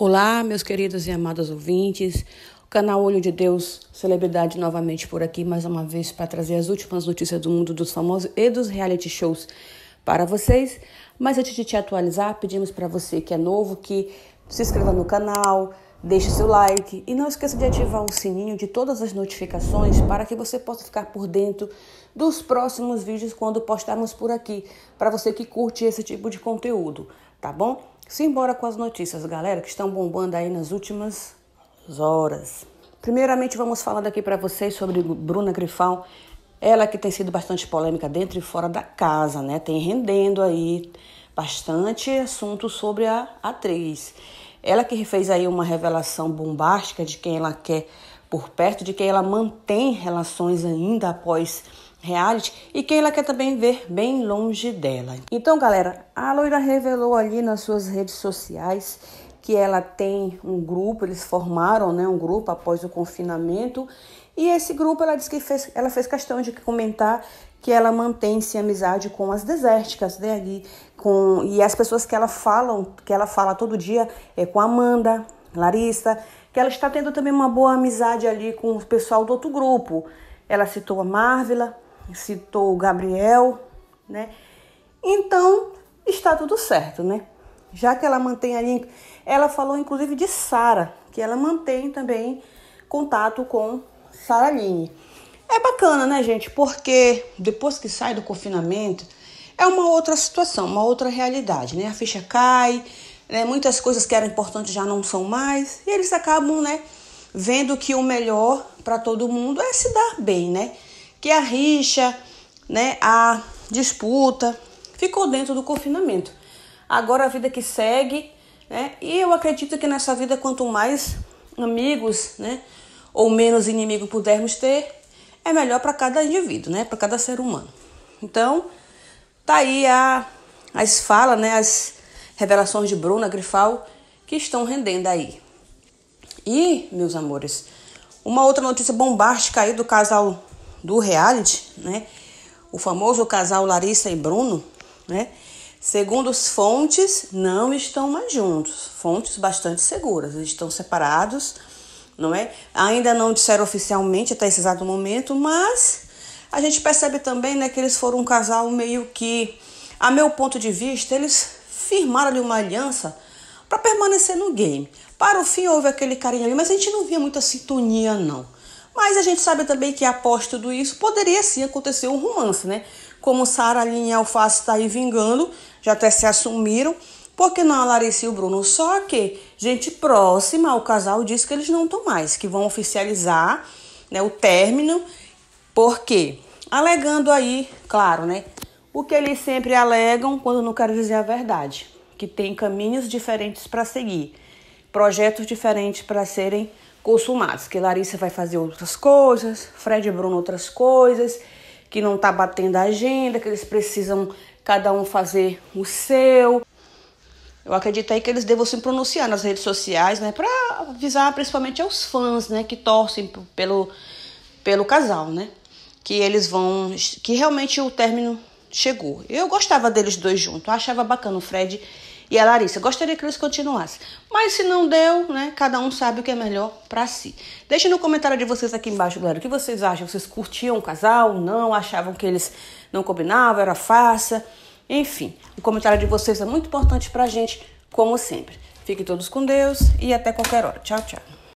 Olá, meus queridos e amados ouvintes. O canal Olho de Deus, celebridade novamente por aqui, mais uma vez, para trazer as últimas notícias do mundo dos famosos e dos reality shows para vocês. Mas antes de te atualizar, pedimos para você que é novo que se inscreva no canal, deixe seu like e não esqueça de ativar o sininho de todas as notificações para que você possa ficar por dentro dos próximos vídeos quando postarmos por aqui, para você que curte esse tipo de conteúdo, tá bom? Simbora com as notícias, galera, que estão bombando aí nas últimas horas. Primeiramente, vamos falando aqui para vocês sobre Bruna Grifal. Ela que tem sido bastante polêmica dentro e fora da casa, né? Tem rendendo aí bastante assunto sobre a atriz. Ela que fez aí uma revelação bombástica de quem ela quer por perto, de quem ela mantém relações ainda após reality e quem ela quer também ver bem longe dela. Então, galera, a loira revelou ali nas suas redes sociais que ela tem um grupo, eles formaram, né, um grupo após o confinamento, e esse grupo ela disse que fez, ela fez questão de comentar que ela mantém-se amizade com as desérticas, né, ali, com e as pessoas que ela falam, que ela fala todo dia é com Amanda, Larissa, que ela está tendo também uma boa amizade ali com o pessoal do outro grupo. Ela citou a Marvila, citou o Gabriel, né? Então está tudo certo, né? Já que ela mantém ali, ela falou inclusive de Sara, que ela mantém também contato com Sara Line. É bacana, né, gente? Porque depois que sai do confinamento, é uma outra situação, uma outra realidade, né? A ficha cai, né? muitas coisas que eram importantes já não são mais, e eles acabam, né, vendo que o melhor para todo mundo é se dar bem, né? que a rixa, né, a disputa ficou dentro do confinamento. Agora a vida que segue, né? E eu acredito que nessa vida quanto mais amigos, né, ou menos inimigo pudermos ter, é melhor para cada indivíduo, né, para cada ser humano. Então, tá aí a, as falas, né, as revelações de Bruna Grifal que estão rendendo aí. E, meus amores, uma outra notícia bombástica aí do casal do reality, né? O famoso casal Larissa e Bruno, né? Segundo as fontes, não estão mais juntos. Fontes bastante seguras, eles estão separados, não é? Ainda não disseram oficialmente até esse exato momento, mas a gente percebe também, né, que eles foram um casal meio que, a meu ponto de vista, eles firmaram ali uma aliança para permanecer no game. Para o fim houve aquele carinho ali, mas a gente não via muita sintonia não. Mas a gente sabe também que após tudo isso, poderia sim acontecer um romance, né? Como Sara, Aline e Alface está aí vingando, já até se assumiram. Por que não a Larissa e o Bruno? Só que gente próxima ao casal diz que eles não estão mais, que vão oficializar né, o término. Por quê? Alegando aí, claro, né? O que eles sempre alegam quando não querem dizer a verdade, que tem caminhos diferentes para seguir, projetos diferentes para serem consumados, que Larissa vai fazer outras coisas, Fred e Bruno outras coisas, que não tá batendo a agenda, que eles precisam cada um fazer o seu. Eu acredito aí que eles devam se pronunciar nas redes sociais, né, para avisar principalmente aos fãs, né, que torcem pelo pelo casal, né? Que eles vão que realmente o término chegou. Eu gostava deles dois juntos, achava bacana o Fred e a Larissa. Gostaria que eles continuassem. Mas se não deu, né? Cada um sabe o que é melhor para si. Deixe no comentário de vocês aqui embaixo, galera, o que vocês acham? Vocês curtiam o casal? Não? Achavam que eles não combinavam? Era farsa? Enfim, o comentário de vocês é muito importante pra gente, como sempre. Fiquem todos com Deus e até qualquer hora. Tchau, tchau.